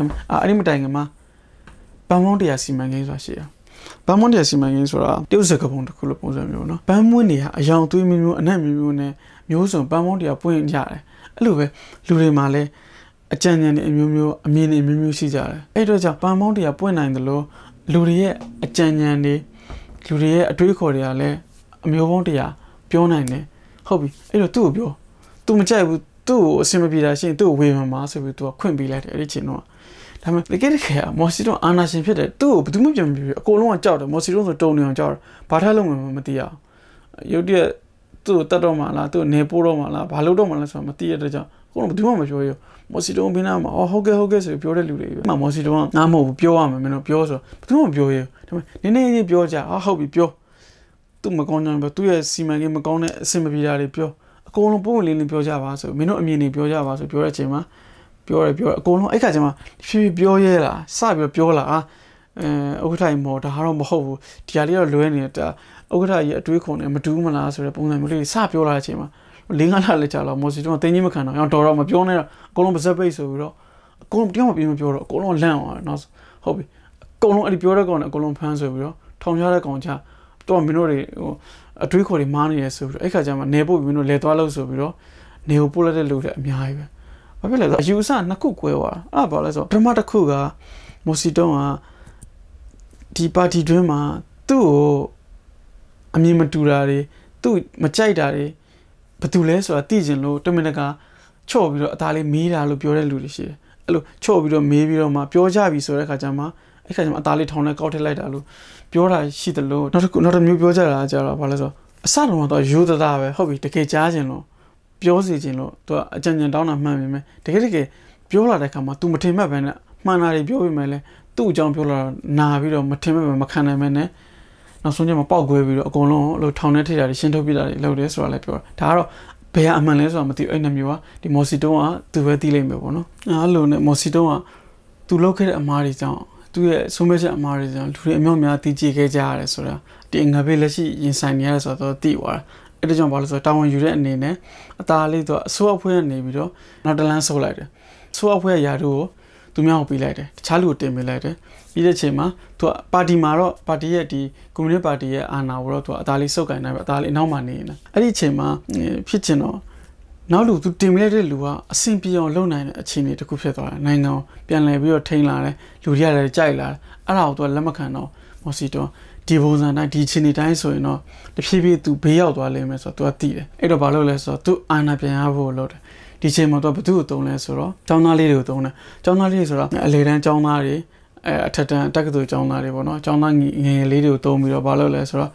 အဲ့ဒီမတိုင်ခင်မှာပန်းမွန်းတရားစီမံကိန်းဆိုတာရှိရပန်းမွန်းတရားစီမံကိန်းဆိုတာတရုတ်စကားပုံတစ်ခုလိုပုံစံမျိုးနော်ပန်းမွန်းတွေဟာအယောင်သွေးမျိုးမျိုးအနက်မျိုးမျိုးနဲ့မျိုးစုံပန်းမွန်းတရားပွင့်ကြတယ်အဲ့လိုပဲလူတွေမှာလည်းအကြံဉာဏ်တွေအမျိုးမျိုးအမြင်တွေအမျိုးမျိုးရှိကြတယ်အဲ့တော့ကြောင့်ပန်းမွန်းတရားပွင့်နိုင်တယ်လို့လူတွေရဲ့အကြံဉာဏ်တွေလူတွေရဲ့အတွေးခေါ်တွေကလည်းအမျိုးပေါင်းတရားပြောနိုင်တယ်ဟုတ်ပြီအဲ့တော့သူ့ကိုပြော तू မကြိုက်ဘူးသူ့ကိုအဆင်မပြေတာရှိရင်သူ့ကိုဝေမှန်ပါဆိုပြီး तू ကခွင့်ပေးလိုက်တယ်အဲ့ဒီချိန်တော့ဒါပေမဲ့တကယ်တကယ်ကမော်စီတွန်အာနာရှင်ဖြစ်တယ်သူ့ကိုဘယ်သူမှပြန်မပြောဘူးအကုန်လုံးကကြောက်တယ်မော်စီတွန်ဆိုတုံနေအောင်ကြောက်တယ်ဘာထလုံးမှမသိရအောင်ရုတ်တရက်သူ့ကိုတတ်တော့မှလားသူ့ကိုနေပိုးတော့မှလားဘာလုပ်တော့မှလားဆိုတော့မသိရတဲ့ကြောင့်အကုန်လုံးဘယ်သူမှမပြောရဘူးမော်စီတွန်ဘင်းနာမှာအော်ဟုတ်ကဲ့ဟုတ်ကဲ့ဆိုပြောတဲ့လူတွေပဲအမှမော်စီတွန်ကငါမဟုတ်ဘူးပြောရမယ်မင်းတို့ပြောဆိုဘယ်သူမှမပြောရဘူးဒါပေမဲ့နည်းနည်းချင်းပြောကြအာဟုတ်ပြီပြောသူ့မကောင်းကြောင်းပြောသူ့ရဲ့စီမံကိန်းမကောင်းတဲ့အဆင်မပြေတာတွေပြောအကုန်လုံးပုံဝင်လင်းလင်းပြောကြပါဆိုမင်းတို့အမြင်တွေပြောကြပါဆိုပြောတဲ့အချိန်မှာပြောတယ်ပြောတယ်အကုန်လုံးအဲ့ခါကျမှဖြည်းဖြည်းပြောရဲလားစပြီးပြောလာအဲဥက္ကဋ္ဌကြီးမော်ဒါကတော့မဟုတ်ဘူးဒီဟာလေးတော့လွဲနေတာဥက္ကဋ္ဌကြီးအတွေးခွန်နဲ့မတူးမလားဆိုတဲ့ပုံစံမျိုးလေးစပြောလာတဲ့အချိန်မှာလေးငါးလလည်းကြာလာမော်စီတော့တင်းကြီးမခံတော့အောင်တော်တော့မပြောနဲ့တော့အကုန်လုံးပါဇက်ပိတ်ဆိုပြီးတော့အကုန်လုံးတယောက်မပြေမပြောတော့အကုန်လုံးလန့်သွားတော့ဟုတ်ပြီအကုန်လုံးအဲ့ဒီပြောတဲ့ကောင်နဲ့အကုန်လုံးဖမ်းဆိုပြီးတော့ထောင်ချတဲ့ကောင်ချတော့မင်းတို့တွေဟိုအတွေးခေါ်တွေမားနေရဆိုပြီးတော့အဲ့ခါကျမှနေပို့ပြီးမင်းတို့လဲသွားလို့ဆိုပြီးတော့နေကိုပို့လိုက်တဲ့လူတွေအများကြီးပဲဘာဖြစ်လဲဆိုအယူအဆနှစ်ခုကွဲသွားတာအဲ့ဒါဘာလဲဆိုတော့ပထမတစ်ခုကမိုစီတုံးကဒီပါတီတွင်းမှာသူ့ကိုအမြင်မတူတာတွေသူ့မကြိုက်တာတွေဘယ်သူလဲဆိုတာသိကျင်လို့တမင်တကာချော့ပြီးတော့အသားလေးမေးတာလို့ပြောတဲ့လူတွေရှိတယ်အဲ့လိုချော့ပြီးတော့မေးပြီးတော့မှပြောကြပြီဆိုတဲ့အခါကျမှအဲ့ခါကျမှအသားလေးထောင်နဲ့ကောက်ထည့်လိုက်တာလို့ပြောတာရှိတယ်လို့နောက်တစ်ခုနောက်တစ်မျိုးပြောကြတာကကြတော့ဘာလဲဆိုတော့အစတုန်းကတော့ရိုးသားပဲဟုတ်ပြီတကယ်ကြားကျင်လို့ပြောစီခြင်းလို့သူကအကြံဉာဏ်တောင်းတာမှန်ပေမဲ့တကယ်တကယ်ပြောလာတဲ့အခါမှာ तू မထင်မှတ်ပဲနဲ့မှန်တာတွေပြောပေမဲ့လည်းသူ့အကြောင်းပြောလာတာနာပြီးတော့မထင်မှတ်ပဲမခံနိုင်ပဲနဲ့နောက်ဆုံးကျမှပေါက်ကွဲပြီးတော့အကုန်လုံးလို့ထောင်ထဲထည့်တာတွေရှင်းထုတ်ပြတာတွေလုပ်တယ်ဆိုတာလည်းပြောတာဒါကတော့ဘယ်ကအမှန်လဲဆိုတာမသိဘူးအဲ့နှမျိုးကဒီမော်စီတုံးကသူပဲသိလိမ့်မယ်ပေါ့နော်အားလုံးနဲ့မော်စီတုံးကသူလောက်ခဲ့တဲ့အမားတွေကြောင့်သူ့ရဲ့ဆုံးမချက်အမားတွေကြောင့်လူတွေအများများတီးကြည့်ခဲ့ကြရတယ်ဆိုတာဒီငါပဲလက်ရှိရင်ဆိုင်နေရတာဆိုတော့သိသွားတာအဲ့ဒါကြောင့်ဘာလို့ဆိုတော့တာဝန်ယူတဲ့အနေနဲ့အသားလေးတော့အစိုးရအဖွဲ့ကနေပြီးတော့နောက်တလန်းဆုပ်လိုက်တယ်အစိုးရအဖွဲ့ရာတို့ကိုသူများကိုပေးလိုက်တယ်တခြားလူကိုတင်ပေးလိုက်တယ်ပြီးတဲ့ချိန်မှာသူကပါတီမှာတော့ပါတီရဲ့ဒီကွန်မြူနတီပါတီရဲ့အာဏာကိုတော့သူကအသားလေးဆုပ်ကန်နိုင်ပဲအသားလေးအနောက်မှာနေနေတာအဲ့ဒီချိန်မှာဖြစ်ချင်တော့နောက်လူသူတင်ပေးလိုက်တဲ့လူကအဆင်ပြေအောင်လုပ်နိုင်တဲ့အခြေအနေတစ်ခုဖြစ်သွားတာနိုင်ငံပြန်လည်ပြီးတော့ထိန်းလာတယ်လူတွေကလည်းကြိုက်လာတယ်အဲ့ဒါကိုသူကလက်မခံတော့မော်စီတွန်ဒီပုံစံတိုင်းဒီခြေနေတိုင်းဆိုရင်တော့တဖြည်းဖြည်း तू ဘေးရောက်သွားလိမ့်မယ်ဆိုတော့ तू ကသိတယ်အဲ့တော့ဘာလို့လဲဆိုတော့ तू အာနာပြန်ရဖို့လုပ်တယ်ဒီချိန်မှာ तू ဘသူ့ကိုသုံးလဲဆိုတော့ចောင်းသားလေးတွေကိုသုံးတယ်ចောင်းသားလေးဆိုတော့အလေတန်းចောင်းသားတွေအဲအထက်တန်းတက္ကသိုလ်ចောင်းသားတွေပေါ့နော်ចောင်းသားငယ်ငယ်လေးတွေကိုသုံးပြီးတော့ဘာလုပ်လဲဆိုတော့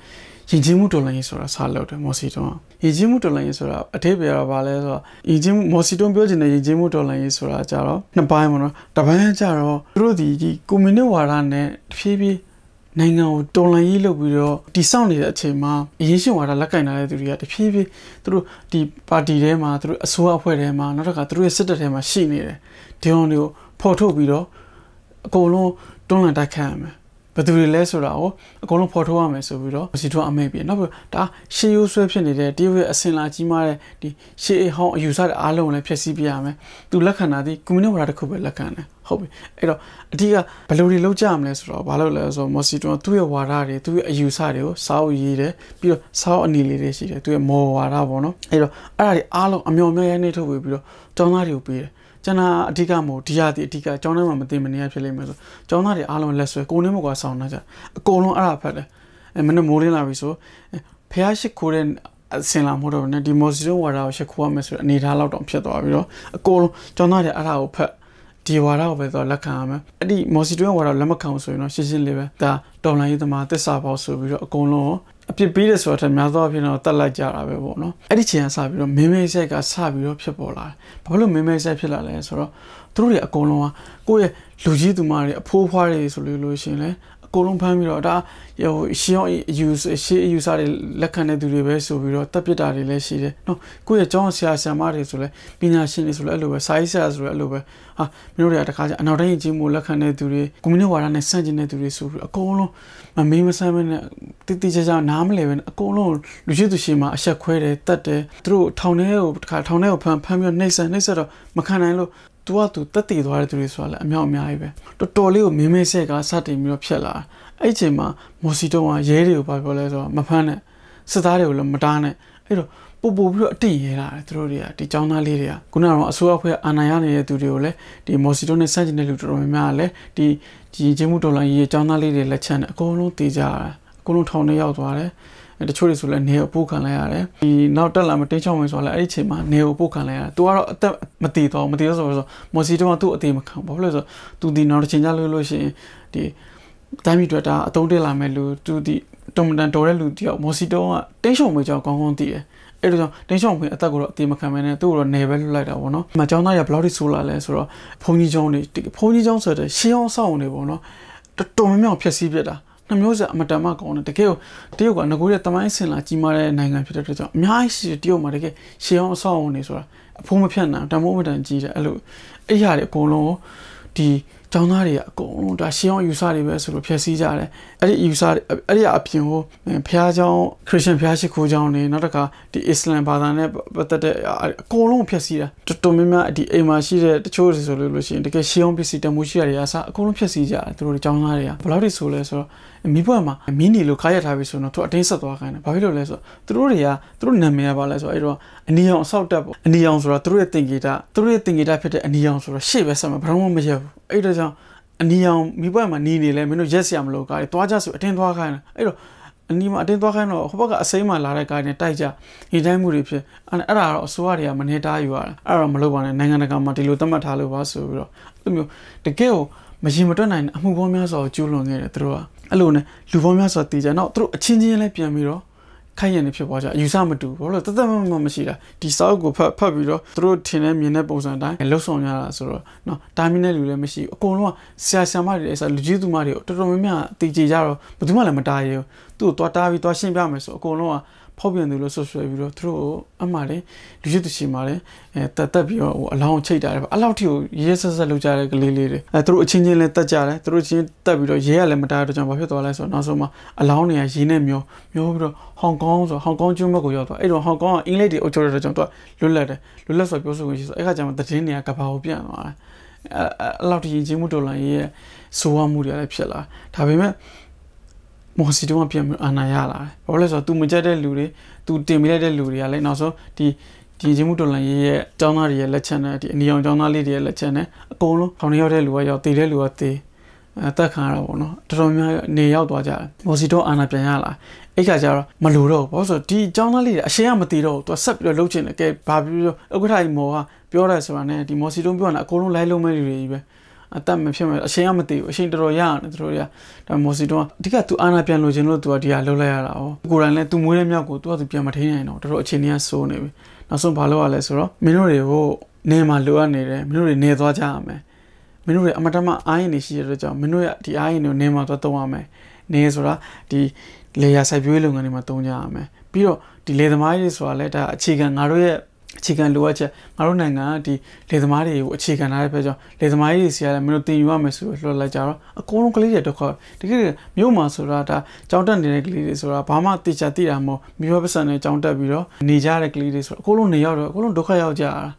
ရည်ကြီးမှုတော်လိုင်းဆိုတာဆက်လုပ်တယ်မော်စီတွန်းရည်ကြီးမှုတော်လိုင်းဆိုတာအထိပ္ပာယ်ကဘာလဲဆိုတော့ရည်ကြီးမှုမော်စီတွန်းပြောချင်တဲ့ရည်ကြီးမှုတော်လိုင်းဆိုတာကြတော့နှစ်ပိုင်းပေါ့နော်တစ်ပိုင်းကြတော့သူတို့ဒီကွန်မြူနတီဝါဒနဲ့တဖြည်းဖြည်းနိုင်ငံကိုတော်လှန်ရေးလုပ်ပြီးတော့တိဆောက်နေတဲ့အချိန်မှာအရေးရှင်ဝါဒလက်ကင်လာတဲ့သူတွေကတဖြည်းဖြည်းသူတို့ဒီပါတီထဲမှာသူတို့အစိုးရအဖွဲ့ထဲမှာနောက်တစ်ခါသူတို့ရဲ့စစ်တပ်ထဲမှာရှိနေတယ်ဒီအောင်တွေကိုဖော်ထုတ်ပြီးတော့အကုန်လုံးတွန်းလှန်တိုက်ခိုက်ရမယ်ယ်သူတွေလဲဆိုတာကိုအကုန်လုံးဖော်ထုတ်ရမယ်ဆိုပြီးတော့စီထွန်းအမိတ်ပြနောက်ပြီးဒါရှေးရိုးဆွဲဖြစ်နေတဲ့တရုတ်ရဲ့အစင်လာကြီးမားတဲ့ဒီရှေးအဟောင်းအယူဆတဲ့အားလုံးကိုလည်းဖျက်ဆီးပြရမယ်သူလက်ခံတာဒီကွန်မြူနတီဝါဒတစ်ခုပဲလက်ခံတယ်ဟုတ်ပြီအဲ့တော့အဓိကဘယ်လိုတွေလုပ်ကြမလဲဆိုတော့ဘာလို့လဲဆိုတော့မော်စီတွန်သူ့ရဲ့ဝါဒတွေသူ့ရဲ့အယူဆတွေကိုစာအုပ်ရေးတယ်ပြီးတော့စာအုပ်အနေလေးတွေရှိတယ်သူ့ရဲ့မော်ဝါဒပေါ့နော်အဲ့တော့အဲ့ဒါတွေအားလုံးအမျော်မျော်ရဲနေထုတ်ပြီးတော့တောင်းသားတွေကိုပေးတယ်ကျွန်တော်အဓိကမို့ဒီရသည်အဓိကကျောင်းထဲမှာမသိမနေရဖြစ်လိမ့်မယ်ဆိုကျောင်းသားတွေအားလုံးလက်ဆွဲကိုနေမကွာဆောင်းနေကြအကုန်လုံးအဲ့ဒါဖတ်တယ်အဲမနေ့မိုးလင်းလာပြီဆိုဖះရှိခိုးတဲ့အစင်လာမို့တော့နဲ့ဒီမော်စီရိုဝါဒါကိုရှိခိုးရမယ်ဆိုအနေထားလောက်တောင်ဖြစ်သွားပြီးတော့အကုန်လုံးကျောင်းသားတွေအဲ့ဒါကိုဖတ်ဒီဝါဒကိုပဲဆိုလက်ခံရမယ်အဲ့ဒီမော်စီတွင်းဝါဒကိုလက်မခံဘူးဆိုရင်တော့ရှင်းရှင်းလေးပဲဒါတော်လိုင်းရေးသမားတစ္ဆာပေါ့ဆိုပြီးတော့အကုန်လုံးအပြစ်ပေးတယ်ဆိုတော့များသောအားဖြင့်တော့တက်လိုက်ကြတာပဲပေါ့နော်အဲ့ဒီချိန်ကစပြီးတော့မင်းမဲဆက်ကစပြီးတော့ဖြစ်ပေါ်လာတယ်ဘာလို့မင်းမဲဆက်ဖြစ်လာလဲဆိုတော့သူတို့တွေအကုန်လုံးကကိုယ့်ရဲ့လူကြီးသူမတွေအဖိုးဖွားတွေဆိုလို့လို့ရှင်လဲအကုန်လုံးဖမ်းပြီးတော့ဒါဟိုရှေ့အောင် user ရှေ့ user တွေလက်ခံတဲ့သူတွေပဲဆိုပြီးတော့တပ်ပစ်တာတွေလည်းရှိတယ်နော်ကိုယ့်ရဲ့ကျောင်းဆရာဆရာမတွေဆိုလဲပညာရှင်တွေဆိုလဲအဲ့လိုပဲစာရေးဆရာဆိုလဲအဲ့လိုပဲဟာမင်းတို့တွေကတခါကျအနောက်တိုင်းကြီးမှုလက်ခံတဲ့သူတွေကွန်မြူနတီဝါဒနဲ့ဆန့်ကျင်တဲ့သူတွေဆိုပြီးအကုန်လုံးမမေးမဆမ်းမနဲ့တိတိကျကျနားမလည်ပဲအကုန်လုံးလူရှိသူရှိမှအဆက်ခွဲတယ်တတ်တယ်သူတို့ထောင်ထဲကိုတခါထောင်ထဲကိုဖမ်းဖမ်းပြီးနှိမ့်ဆက်နှိမ့်ဆက်တော့မခံနိုင်လို့သူကသူတက်တည်သွားတဲ့သူတွေဆိုတာလည်းအမြောက်အများကြီးပဲတော်တော်လေးကိုမင်းမဲဆက်ကစတင်ပြီးတော့ဖြက်လာအဲ့ချိန်မှာမော်စီတုံးကရဲတွေကိုပါပြောလဲဆိုတော့မဖမ်းနဲ့စစ်သားတွေကိုလည်းမတားနဲ့အဲ့တော့ပို့ပို့ပြီးတော့အတင့်ရဲလာတယ်သူတို့တွေကဒီចောင်းသားလေးတွေကခုနကတော့အစိုးရအဖွဲ့အာဏာရနေတဲ့သူတွေကိုလည်းဒီမော်စီတုံးနဲ့ဆန့်ကျင်တဲ့လူတော်တော်များများလည်းဒီကြီးချင်းမှုတော်လိုင်းကြီးရဲ့ចောင်းသားလေးတွေလက်ချက်နဲ့အကုန်လုံးတေးကြတာအကုန်လုံးထောင်ထဲရောက်သွားတယ်တချို့တွေဆိုလည်းနေကိုပို့ခံလိုက်ရတယ်ဒီနောက်တက်လာမတင်းချောင်းဝင်ဆိုလည်းအဲ့ဒီချိန်မှာနေကိုပို့ခံလိုက်ရတယ်သူကတော့အသက်မတည်တော့မတည်တော့ဆိုတော့မော်စီတုံးကသူ့အသေးမခံဘာဖြစ်လို့လဲဆိုတော့သူဒီနောက်တစ်ချိန်ကျလို့လို့ရှိရင်ဒီတိုင်းပြည်အတွက်ဒါအသုံးတက်လာမဲ့လူသူဒီတုံတန်တော်တဲ့လူတယောက်မော်စီတုံးကတင်းချောင်းဝင်ကြောင်းကောင်းကောင်းတည်တယ်အဲ့တော့တင်းချောင်းခွင်အသက်ကိုတော့အတိမခံမဲနဲ့သူ့ကိုတော့နေပဲလွတ်လိုက်တာပေါ့နော်။မကျောင်းသားရဘလောက်ထိဆိုးလာလဲဆိုတော့ဘုန်းကြီးကျောင်းတွေဘုန်းကြီးကျောင်းဆိုတဲ့ရှင်းအောင်စောင့်နေပေါ့နော်။တော်တော်များများဖြက်စီးပြစ်တာ။နှမျိုးဆက်အမတန်မှကောင်းတယ်တကယ်ကိုတရုတ်ကငကိုရဲ့တမိုင်းဆင်လာကြီးမားတဲ့နိုင်ငံဖြစ်တဲ့အတွက်ကြောင့်အများကြီးတရုတ်မှာတကယ်ရှေးအောင်အဆောက်အုံတွေဆိုတာအဖိုးမဖြတ်နိုင်တမိုးမတန်ကြီးတယ်အဲ့လိုအဲ့ရတဲ့အကုန်လုံးဒီကျောင်းသားတွေကအကုန်လုံးဒါရှေးအောင်ယူဆတွေပဲဆိုလို့ဖျက်ဆီးကြတယ်အဲ့ဒီယူဆအဲ့ဒီအပြင်ကိုဘုရားကျောင်းခရစ်ယာန်ဘုရားရှိခိုးကျောင်းတွေနောက်တစ်ခါဒီအစ္စလာမ်ဘာသာနဲ့ပတ်သက်တဲ့အကုန်လုံးဖျက်ဆီးတာတော်တော်များများဒီအိမ်မှာရှိတဲ့တချို့တွေဆိုလို့လို့ရှိရင်တကယ်ရှေးအောင်ပစ္စည်းတမိုးရှိတာတွေအစားအကုန်လုံးဖျက်ဆီးကြတယ်သူတို့ကျောင်းသားတွေကဘယ်လောက်ထိဆိုလဲဆိုတော့မီးဘွဲ့မှာမီးနေလို့ခါရထားပြီဆိုတော့သူအတင်းဆက်သွားခိုင်းတယ်ဘာဖြစ်လို့လဲဆိုတော့သူတို့တွေကသူတို့နာမည်ကဘာလဲဆိုတော့အဲ့တော့အနီအောင်အဆောက်တက်ပေါ့အနီအောင်ဆိုတော့သူတို့ရဲ့တင်ဂေတာသူတို့ရဲ့တင်ဂေတာဖြစ်တဲ့အနီအောင်ဆိုတော့ရှေ့ပဲဆက်မှာဘာမှမရဘူးအဲ့ဒါကြောင့်အနီအောင်မီးဘွဲ့မှာနီးနေလဲမင်းတို့ရက်စရာမလိုကားတွေသွားကြဆိုအတင်းသွားခိုင်းတယ်အဲ့တော့အနီမှာအတင်းသွားခိုင်းတော့ဟိုဘက်ကအစိမ်းမှာလာတဲ့ကားနဲ့တိုက်ကြရေတိုင်းမှုတွေဖြစ်အဲ့ဒါတော့အစိုးရတွေကမနေတားယူရတာအဲ့ဒါတော့မလုပ်ပါနဲ့နိုင်ငံတကာမှာဒီလိုသတ်မှတ်ထားလို့ပါဆိုပြီးတော့အဲ့လိုမျိုးတကယ်ကိုမရင်မတွက်နိုင်တဲ့အမှုပေါင်းများစွာကိုကျူးလွန်ခဲ့တယ်သူတို့ကအဲ့လိုနဲ့လူပေါင်းများစွာတည်ကြနောက်သူတို့အချင်းချင်းလည်းပြန်ပြီးတော့ခိုင်ရနေဖြစ်သွားကြအယူဆမတူဘူးလို့တသက်မမမရှိတာဒီစာအုပ်ကိုဖတ်ဖတ်ပြီးတော့သူတို့ထင်တဲ့မြင်တဲ့ပုံစံအတိုင်းလှုပ်ဆောင်ကြတာဆိုတော့နော်တာမီနဲ့လူလည်းမရှိဘူးအကုန်လုံးကဆရာဆရာမတွေလည်းဆိုလူကြီးသူမတွေကိုတော်တော်များများတည်ကြကြတော့ဘယ်သူမှလည်းမတားရဲဘူးသူ့ကိုတွားတားပြီးတွားရှင်းပြမယ်ဆိုအကုန်လုံးကဖောက်ပြန်သူလို့ဆွဆွဲပြီးတော့သူတို့အမှားတယ်လူရစ်သူရှိမှာတယ်အဲတက်တက်ပြီးတော့ဟိုအလောင်းချိတ်တာတယ်အဲ့လောက်ထိကိုရဲဆက်ဆက်လုပ်ကြတဲ့ကလေးလေးတွေအဲသူတို့အချင်းချင်းလည်းတက်ကြတယ်သူတို့ချင်းတက်ပြီးတော့ရဲရလည်းမတားတော့ကြောင့်ဘာဖြစ်သွားလဲဆိုတော့နောက်ဆုံးမှာအလောင်းတွေကရင်းနဲ့မျောမျောပြီးတော့ဟောင်ကောင်ဆိုဟောင်ကောင်ကျွန်းဘက်ကိုရောက်သွားအဲ့တော့ဟောင်ကောင်ကအင်္ဂလိပ်တွေအုပ်ချုပ်တဲ့ကြောင့်သူကလွတ်လပ်တယ်လွတ်လပ်ဆိုပြောဆိုခွင့်ရှိဆိုအဲ့ခါကျမှတည်င်းတွေကကဘာကိုပြန်သွားတယ်အဲ့လောက်ထိရင်ချင်းမှုတော်လိုင်းရဲ့စိုးဝါမှုတွေလည်းဖြစ်လာဒါပေမဲ့မော်စီတုံးကပြန်ပြီးအာဏာရလာတယ်ဘာလို့လဲဆိုတော့ तू မကြက်တဲ့လူတွေ तू တင်ပြလိုက်တဲ့လူတွေကလည်းနောက်ဆုံးဒီဒီချင်းမှုတော်လန်ရေးရဲ့ចောင်းသားတွေရဲ့လက်ချက်နဲ့ဒီအနီအောင်ចောင်းသားလေးတွေရဲ့လက်ချက်နဲ့အကုန်လုံးခေါင်းရောက်တဲ့လူကရောက်တည်တဲ့လူကတည်အသက်ခံရတာပေါ့နော်တော်တော်များနေရောက်သွားကြတယ်မော်စီတော့အာနာပြန်ရလာအဲ့ခါကျတော့မလိုတော့ဘောဆိုဒီចောင်းသားလေးတွေအရှင်းကမတည်တော့သူဆက်ပြီးတော့လှုပ်ချင်တယ်ကဲဘာပြောပြောဥက္ကဋ္ဌကြီးမော်ကပြောတယ်ဆိုတာနဲ့ဒီမော်စီတုံးပြောတာအကုန်လုံးလိုက်လုံးမဲ့လူတွေကြီးပဲအသက်မဖြစ်မအချိန်ကမတည်ဘူးအချိန်တော်တော်ရရတယ်သူတို့ကဒါမော်စီတော့အဓိက तू အာနာပြန်လိုချင်လို့ तू ကဒီဟာလှုပ်လိုက်ရတာ哦ကိုယ်တိုင်လည်း तू မွေးတဲ့မြောက်ကို तू က तू ပြန်မထိနိုင်တော့တော်တော်အချိန်ကြီးဆိုးနေပြီနောက်ဆုံးဘာလုပ်ရလဲဆိုတော့မင်းတို့တွေကိုနေမှာလိုအပ်နေတယ်မင်းတို့တွေနေသွားကြရမယ်မင်းတို့တွေအမတမအားရင်နေရှိရတဲ့ကြောင့်မင်းတို့ရဒီအားရင်တွေနေမှာသွားသုံးရမယ်နေဆိုတာဒီ layer စိုက်ပျိုးရေးလုပ်ငန်းတွေမှာသုံးကြရမယ်ပြီးတော့ဒီလေသမားကြီးဆိုတာလည်းဒါအခြေခံငါတို့ရဲ့အခြေခံလိုအပ်ချက်ငါတို့နိုင်ငံကဒီလေသမားတွေကိုအခြေခံထားတဲ့အတွက်ကြောင့်လေသမားကြီးတွေဆီကလည်းမင်းတို့တင်ယူရမယ်ဆိုပြီးလွှတ်လိုက်ကြတော့အကုန်လုံးကလေးတွေဒုက္ခတကယ်မြို့မှာဆိုတာဒါကြောင်တက်နေတဲ့ကလေးတွေဆိုတာဘာမှတေချာတိတာမဟုတ်မိဘပတ်စံနဲ့ကြောင်တက်ပြီးတော့နေကြတဲ့ကလေးတွေဆိုတော့အကုန်လုံးနေရောက်တော့အကုန်လုံးဒုက္ခရောက်ကြတာ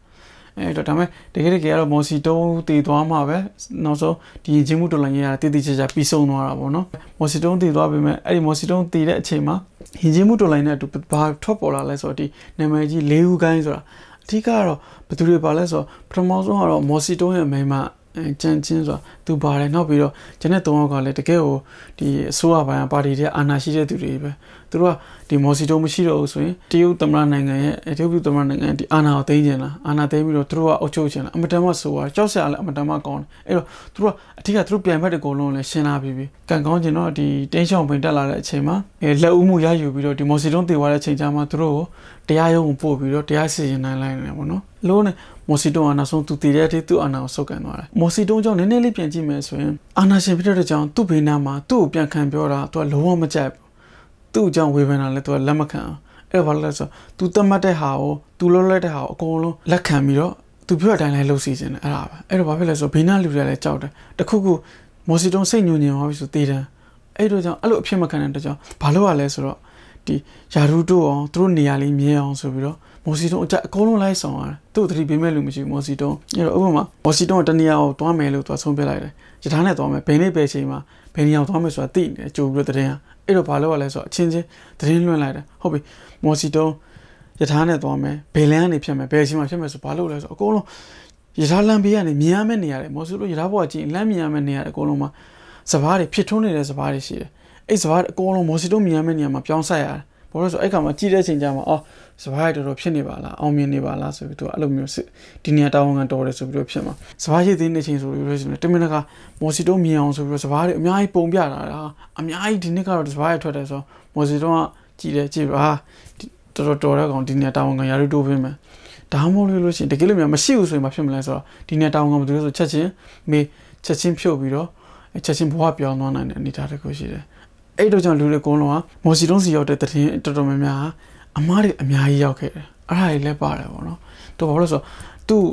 အဲ့တော့ဒါမဲ့တကယ်တကယ်ကတော့မော်စီတုံးတည်သွားမှာပဲနောက်ဆုံးဒီရင်ချင်းမှုတော်လိုင်းရတာတည်တည်ချာချာပြီးဆုံးသွားတာပေါ့နော်မော်စီတုံးတည်သွားပြီမဲ့အဲ့ဒီမော်စီတုံးတည်တဲ့အချိန်မှာရင်ချင်းမှုတော်လိုင်းနဲ့အတူဘာထွက်ပေါ်လာလဲဆိုတော့ဒီနာမည်ကြီးလေးဦးကိုင်းဆိုတာအဓိကကတော့ဘယ်သူတွေပါလဲဆိုတော့ပထမဆုံးကတော့မော်စီတုံးရဲ့မိန်းမကြံချင်းဆိုတာသူပါတယ်နောက်ပြီးတော့ဂျန်နဲ့၃ယောက်ကလည်းတကယ်ကိုဒီအစိုးရပိုင်းပါတီတွေအာဏာရှိတဲ့သူတွေပဲသူတို့ကဒီမော်စီတိုမရှိတော့ဘူးဆိုရင်တရုတ်သမ္မတနိုင်ငံရဲ့တရုတ်သမ္မတနိုင်ငံဒီအာဏာကိုသိမ်းကျင်လာအာဏာသိမ်းပြီးတော့သူတို့ကအုပ်ချုပ်ကျင်လာအမတန်မှဆိုးသွားကြောက်စရာလည်းအမတန်မှကောင်းတယ်အဲ့တော့သူတို့ကအထက်ကသူတို့ပြန်ဖက်တဲ့အကုန်လုံးလည်းရှင်းလာပြီးပြီကန်ကောင်းကျင်တော့ဒီတင်းချောင်းပင်တက်လာတဲ့အချိန်မှာလက်ဦးမှုရယူပြီးတော့ဒီမော်စီတိုတည်သွားတဲ့အချိန်ကျမှသူတို့ကိုတရားရုံးကိုပို့ပြီးတော့တရားစီရင်နိုင်လိုက်တယ်ပေါ့နော်လို့နဲ့မော်စီတုံးကနောက်ဆုံးသူတည်တဲ့အထိသူ့အာဏာကိုဆုပ်ကန်သွားတယ်မော်စီတုံးကြောင့်နည်းနည်းလေးပြန်ကြည့်မယ်ဆိုရင်အာဏာရှင်ဖြစ်တဲ့ကြောင့်သူ့ဘေးနားမှာသူ့ကိုပြန်ခံပြောတာသူကလုံးဝမကြိုက်ဘူးသူ့အကြောင်းဝေဖန်တာလည်းသူကလက်မခံအောင်အဲ့တော့ဘာလို့လဲဆိုတော့ तू သတ်မှတ်တဲ့ဟာကို तू လုံးလိုက်တဲ့ဟာကိုအကုန်လုံးလက်ခံပြီးတော့ तू ပြောတဲ့အတိုင်းလဲလုပ်စီခြင်းတယ်အဲ့ဒါပဲအဲ့တော့ဘာဖြစ်လဲဆိုတော့ဘေးနားလူတွေကလည်းကြောက်တယ်တခုခုမော်စီတုံစိတ်ညွညင်သွားပြီဆိုတေးတယ်အဲ့တို့ကြောင့်အဲ့လိုအဖြစ်မခံတဲ့တကြောင်ဘာလို့ရလဲဆိုတော့ဒီယာရူတို့အောင်သူတို့နေရာလေးမြင်အောင်ဆိုပြီးတော့မော်စီတုံအကြအကုန်လုံးလိုက်ဆောင်ရတယ်သူ့သတိပေးမဲ့လူမရှိဘူးမော်စီတုံအဲ့တော့ဥပမာမော်စီတုံကတနေရာကိုတွားမယ်လို့သူကဆုံးဖြတ်လိုက်တယ်ရထားနဲ့တွားမယ်ဘယ်နေ့ပဲချိန်မှာဘယ်နေရာကိုတွားမယ်ဆိုတာသိနေတယ်ကြိုပြီးတော့တရင်အဲ့တော့ဘာလုပ်ရလဲဆိုတော့အချင်းချင်းသတင်းလွှင့်လိုက်တယ်ဟုတ်ပြီမော်စီတုံးယထာနဲ့သွားမယ်ဘယ်လန်းကနေဖြစ်မယ်ဘယ်အချိန်မှာဖြစ်မယ်ဆိုဘာလုပ်လဲဆိုအကုန်လုံးယထာလမ်းဘေးကနေမြင်ရမယ့်နေရာတွေမော်စီတုံးယထာဘောကကြည့်လမ်းမြင်ရမယ့်နေရာတွေအကုန်လုံးမှာစဘာတွေဖြစ်ထွန်းနေတဲ့စဘာတွေရှိတယ်အဲ့စဘာတွေအကုန်လုံးမော်စီတုံးမြင်ရမယ့်နေရာမှာပြောင်းဆက်ရတယ်ဘောလို့ဆိုအဲ့ခါမှာကြည့်တဲ့အချိန်ကျမှအော်စပားရတော်တော်ဖြစ်နေပါလားအောင်မြင်နေပါလားဆိုပြီးသူကအဲ့လိုမျိုးဒီနေရာတာဝန်ခံတော်တယ်ဆိုပြီးတော့ဖြစ်မှာစပားရှိသေးတဲ့အချိန်ဆိုပြီးတော့ဆိုတမင်တကာမော်စီတိုမြင်အောင်ဆိုပြီးတော့စပားတွေအများကြီးပုံပြတာလားအများကြီးဒီနှစ်ကတော့စပားရထွက်တယ်ဆိုတော့မော်စီတိုကကြည့်တယ်ကြည့်ပါတော်တော်တော်တဲ့ကောင်ဒီနေရာတာဝန်ခံရာတို့တိုးပေးမယ်ဒါမှမဟုတ်လို့ရှိရင်တကယ်လို့များမရှိဘူးဆိုရင်မဖြစ်မလဲဆိုတော့ဒီနေရာတာဝန်ခံဘယ်သူလဲဆိုချက်ချင်းမေချက်ချင်းဖြုတ်ပြီးတော့ချက်ချင်းဘဝပြောင်းသွားနိုင်တဲ့အနေအထားတစ်ခုရှိတယ်အဲ့တော့ကြောင့်လူတွေအကုန်လုံးကမော်စီတုံးစီရောက်တဲ့တည်င်းတော်တော်များများအမားတွေအများကြီးရောက်ခဲ့တယ်အဲ့ဒါတွေလည်းပါတယ်ပေါ့နော်တော်ဘာလို့ဆိုတော့သူ့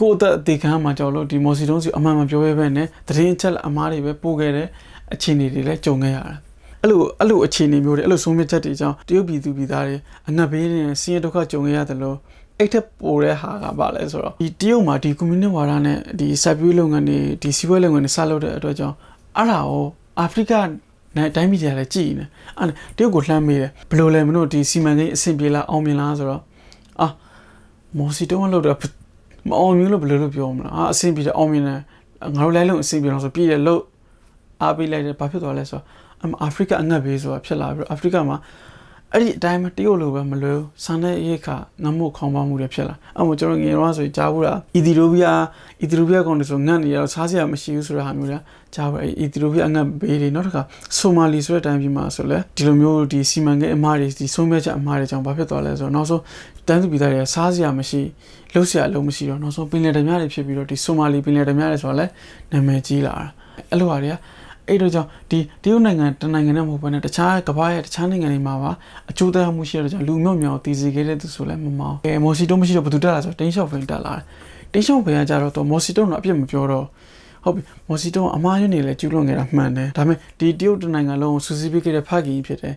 ကိုယ့်အသေးခံမှာကြောက်လို့ဒီမော်စီတုံးစီအမှန်မှပြောရဲပဲနဲ့တည်င်းချက်အမားတွေပဲပို့ခဲ့တဲ့အခြေအနေတွေလည်းကြုံခဲ့ရတာအဲ့လိုအဲ့လိုအခြေအနေမျိုးတွေအဲ့လိုဆုံးဖြတ်ချက်တွေကြောင့်တရုတ်ပြည်သူပြည်သားတွေအနက်ဘေးနဲ့ဆင်းရဲဒုက္ခကြုံခဲ့ရတယ်လို့အဲ့ထက်ပိုတဲ့ဟာကဘာလဲဆိုတော့ဒီတရုတ်မှာဒီ community ဝါဒနဲ့ဒီစိုက်ပျိုးလုပ်ငန်းတွေဒီစီးပွားလုပ်ငန်းတွေဆက်လုပ်တဲ့အတွက်ကြောင့်အဲ့ဒါရောအာဖရိကနိုင်တိုင်းပြည်ကြီးကလည်းကြည်နေအဲ့တရုတ်ကိုလှမ်းမိတယ်ဘယ်လိုလဲမင်းတို့ဒီစီမံကိန်းအဆင်ပြေလားအောင်မြင်လားဆိုတော့အာမော်စီတုံးလောက်တော့မအောင်မြင်လို့ဘယ်လိုလုပ်ပြောမလားအာအဆင်ပြေတယ်အောင်မြင်တယ်ငါတို့လိုက်လုံးအဆင်ပြေတော့ဆိုပြည်တယ်လို့အားပေးလိုက်တယ်ဘာဖြစ်သွားလဲဆိုတော့အာဖရိကအငတ်ဘေးဆိုတာဖြစ်လာပြီးတော့အာဖရိကမှာအဲ့ဒီအတိုင်းမတရုတ်လိုပဲမလွယ်ဆန်တဲ့ရိတ်ခငမှုခေါင်းပါမှုတွေဖြစ်လာအဲ့မို့ကျွန်တော်ငယ်တော့ဆိုကြားဘူးလားအီသီယိုးပီးယားအီသီယိုးပီးယားကောင်တွေဆိုငတ်နေရတော့စားစရာမရှိဘူးဆိုတဲ့ဟာမျိုးလားကြားဘူးအဲ့အီသီယိုးပီးယားအငတ်ဘေးတွေနောက်တစ်ခါဆိုမာလီဆိုတဲ့အတိုင်းပြည်မှာဆိုလဲဒီလိုမျိုးဒီစီမံကိန်းအမှားတွေဒီဆုံးဖြတ်ချက်အမှားတွေကြောင့်ဘာဖြစ်သွားလဲဆိုတော့နောက်ဆုံးတန်းသူပြည်သားတွေကစားစရာမရှိလှုပ်စရာအလုံးမရှိတော့နောက်ဆုံးပင်လယ်ဓမြတွေဖြစ်ပြီးတော့ဒီဆိုမာလီပင်လယ်ဓမြတွေဆိုတော့လဲနာမည်ကြီးလာတာအဲ့လိုဟာတွေကအဲ့တော့ကြောင့်ဒီတရုတ်နိုင်ငံတနိုင်ငံနဲ့မဟုတ်ဘဲနဲ့တခြားကမ္ဘာရဲ့တခြားနိုင်ငံတွေမှာပါအကျိုးသက်ရောက်မှုရှိရတော့ကြောင့်လူမျိုးမျိုးတည်စီခဲ့တဲ့သူဆိုလည်းမမောင်းအဲမော်စီတိုမရှိတော့ဘသူတက်လာဆိုတင်းရှော့ဖင်တက်လာတယ်တင်းရှော့ဖင်ကကြတော့မော်စီတိုတော့အပြစ်မပြောတော့ဟုတ်ပြီမော်စီတိုအမားရင်းနေလဲကျူးလွန်ခဲ့တာမှန်တယ်ဒါပေမဲ့ဒီတရုတ်နိုင်ငံလုံးကိုစူးစီးပေးခဲ့တဲ့ဖခင်ဖြစ်တယ်